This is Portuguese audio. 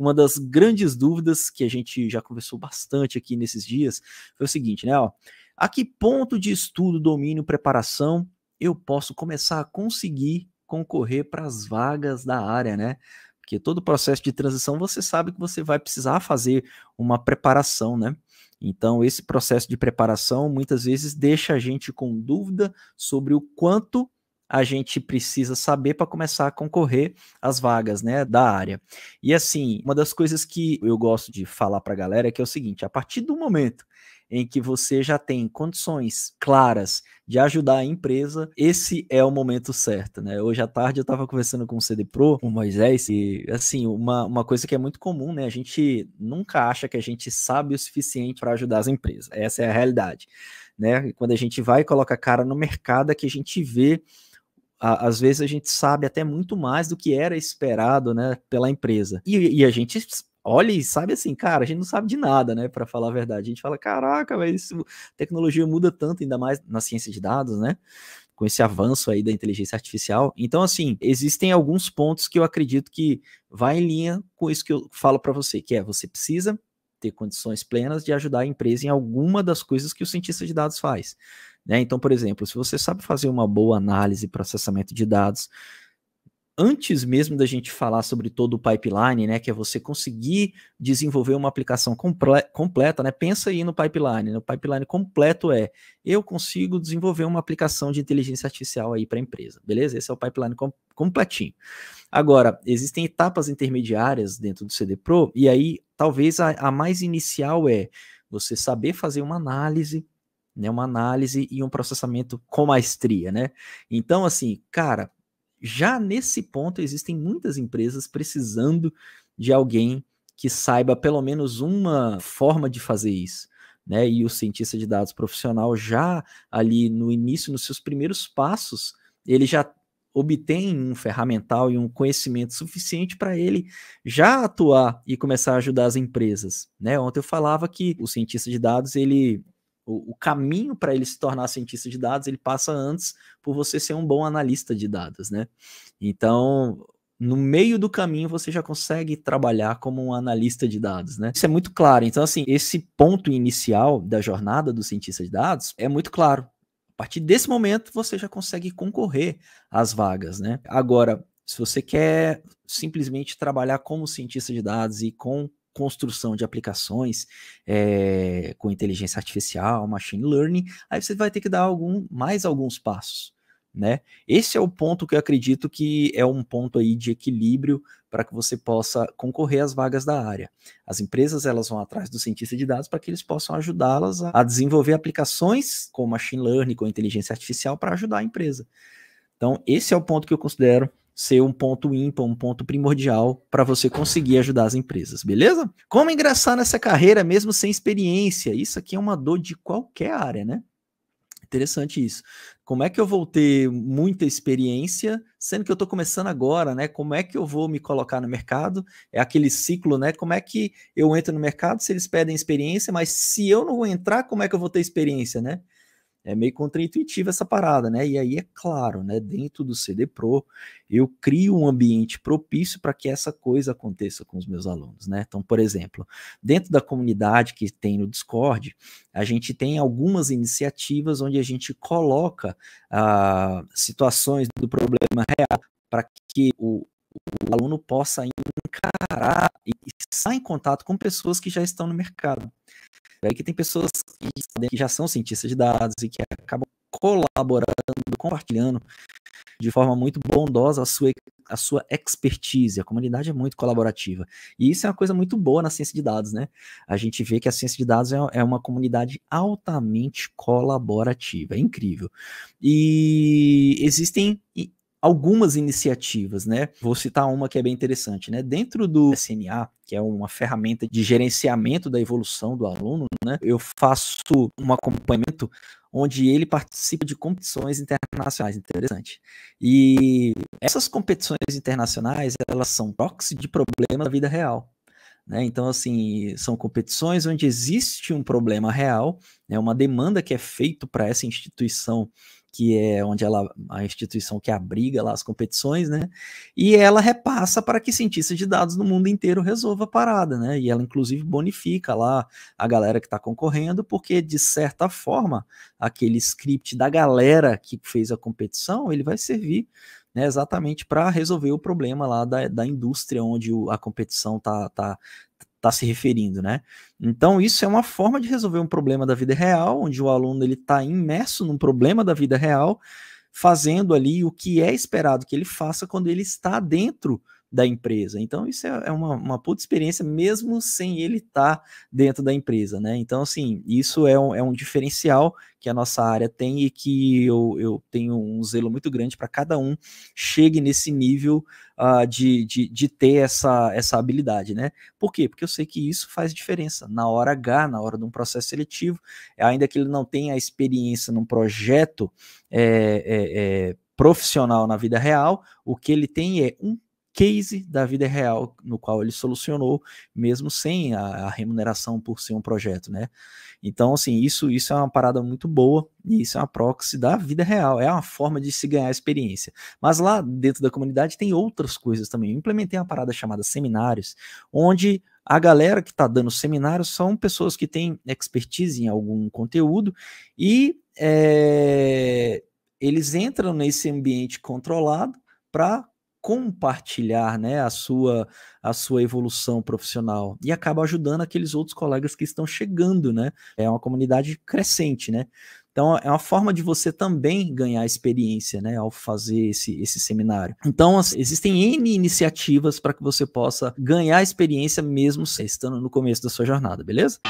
uma das grandes dúvidas que a gente já conversou bastante aqui nesses dias foi o seguinte, né? Ó, a que ponto de estudo, domínio, preparação eu posso começar a conseguir concorrer para as vagas da área, né? Porque todo o processo de transição você sabe que você vai precisar fazer uma preparação, né? Então, esse processo de preparação muitas vezes deixa a gente com dúvida sobre o quanto a gente precisa saber para começar a concorrer às vagas, né, da área. E assim, uma das coisas que eu gosto de falar para a galera é que é o seguinte, a partir do momento em que você já tem condições claras de ajudar a empresa, esse é o momento certo, né? Hoje à tarde eu estava conversando com o CD Pro, o Moisés, e assim, uma, uma coisa que é muito comum, né? A gente nunca acha que a gente sabe o suficiente para ajudar as empresas. Essa é a realidade, né? quando a gente vai e coloca a cara no mercado, é que a gente vê às vezes a gente sabe até muito mais do que era esperado, né, pela empresa. E, e a gente olha e sabe assim, cara, a gente não sabe de nada, né, para falar a verdade. A gente fala, caraca, mas tecnologia muda tanto, ainda mais na ciência de dados, né? Com esse avanço aí da inteligência artificial. Então, assim, existem alguns pontos que eu acredito que vai em linha com isso que eu falo para você, que é você precisa ter condições plenas de ajudar a empresa em alguma das coisas que o cientista de dados faz. Né? Então, por exemplo, se você sabe fazer uma boa análise e processamento de dados, antes mesmo da gente falar sobre todo o pipeline, né, que é você conseguir desenvolver uma aplicação comple completa, né, pensa aí no pipeline, no né? o pipeline completo é, eu consigo desenvolver uma aplicação de inteligência artificial aí para a empresa, beleza? Esse é o pipeline com completinho. Agora, existem etapas intermediárias dentro do CD Pro, e aí Talvez a, a mais inicial é você saber fazer uma análise, né, uma análise e um processamento com maestria, né? Então, assim, cara, já nesse ponto existem muitas empresas precisando de alguém que saiba pelo menos uma forma de fazer isso. Né, e o cientista de dados profissional já ali no início, nos seus primeiros passos, ele já obtém um ferramental e um conhecimento suficiente para ele já atuar e começar a ajudar as empresas. Né? Ontem eu falava que o cientista de dados, ele o, o caminho para ele se tornar cientista de dados, ele passa antes por você ser um bom analista de dados, né? Então, no meio do caminho você já consegue trabalhar como um analista de dados, né? Isso é muito claro. Então, assim, esse ponto inicial da jornada do cientista de dados é muito claro partir desse momento você já consegue concorrer às vagas, né? Agora, se você quer simplesmente trabalhar como cientista de dados e com construção de aplicações é, com inteligência artificial, machine learning, aí você vai ter que dar algum, mais alguns passos né? Esse é o ponto que eu acredito que é um ponto aí de equilíbrio para que você possa concorrer às vagas da área. As empresas elas vão atrás do cientista de dados para que eles possam ajudá-las a, desenvolver aplicações com machine learning, com inteligência artificial para ajudar a empresa. Então, esse é o ponto que eu considero ser um ponto ímpar, um ponto primordial para você conseguir ajudar as empresas, beleza? Como ingressar nessa carreira mesmo sem experiência? Isso aqui é uma dor de qualquer área, né? Interessante isso. Como é que eu vou ter muita experiência, sendo que eu estou começando agora, né? Como é que eu vou me colocar no mercado? É aquele ciclo, né? Como é que eu entro no mercado se eles pedem experiência, mas se eu não entrar, como é que eu vou ter experiência, né? É meio contraintuitiva essa parada, né? E aí é claro, né? Dentro do CD Pro, eu crio um ambiente propício para que essa coisa aconteça com os meus alunos, né? Então, por exemplo, dentro da comunidade que tem no Discord, a gente tem algumas iniciativas onde a gente coloca ah, situações do problema real para que o, o aluno possa encarar e estar em contato com pessoas que já estão no mercado. Aí que tem pessoas que, já são cientistas de dados e que acabam colaborando, compartilhando de forma muito bondosa a sua, a sua expertise. A comunidade é muito colaborativa. E isso é uma coisa muito boa na ciência de dados, né? A gente vê que a ciência de dados é, é uma comunidade altamente colaborativa. É incrível. E existem algumas iniciativas, né? Vou citar uma que é bem interessante, né? Dentro do SNA, que é uma ferramenta de gerenciamento da evolução do aluno, né? Eu faço um acompanhamento onde ele participa de competições internacionais, interessante. E essas competições internacionais, elas são proxy de problemas da vida real. Né? Então, assim, são competições onde existe um problema real, né? uma demanda que é feita para essa instituição que é onde ela, a instituição que abriga lá as competições, né? E ela repassa para que cientistas de dados no mundo inteiro resolva a parada, né? E ela, inclusive, bonifica lá a galera que está concorrendo, porque, de certa forma, aquele script da galera que fez a competição, ele vai servir né, exatamente para resolver o problema lá da, da indústria onde o, a competição está tá, tá está se referindo, né? Então isso é uma forma de resolver um problema da vida real, onde o aluno ele está imerso num problema da vida real, fazendo ali o que é esperado que ele faça quando ele está dentro da empresa. Então, isso é, é uma, uma puta experiência, mesmo sem ele estar tá dentro da empresa, né? Então, assim, isso é um, é um diferencial que a nossa área tem e que eu, eu tenho um zelo muito grande para cada um chegue nesse nível uh, de, de, de ter essa, essa habilidade, né? Por quê? Porque eu sei que isso faz diferença. Na hora H, na hora de um processo seletivo, ainda que ele não tenha experiência num projeto é, é, é, profissional na vida real, o que ele tem é um case da vida real no qual ele solucionou, mesmo sem a, a, remuneração por ser um projeto, né? Então, assim, isso, isso é uma parada muito boa e isso é uma proxy da vida real, é uma forma de se ganhar experiência. Mas lá dentro da comunidade tem outras coisas também. Eu implementei uma parada chamada seminários, onde a galera que está dando seminários são pessoas que têm expertise em algum conteúdo e é, eles entram nesse ambiente controlado para compartilhar né, a, sua, a sua evolução profissional e acaba ajudando aqueles outros colegas que estão chegando, né? É uma comunidade crescente, né? Então é uma forma de você também ganhar experiência, né, ao fazer esse, esse seminário. Então existem N iniciativas para que você possa ganhar experiência mesmo estando no começo da sua jornada, beleza?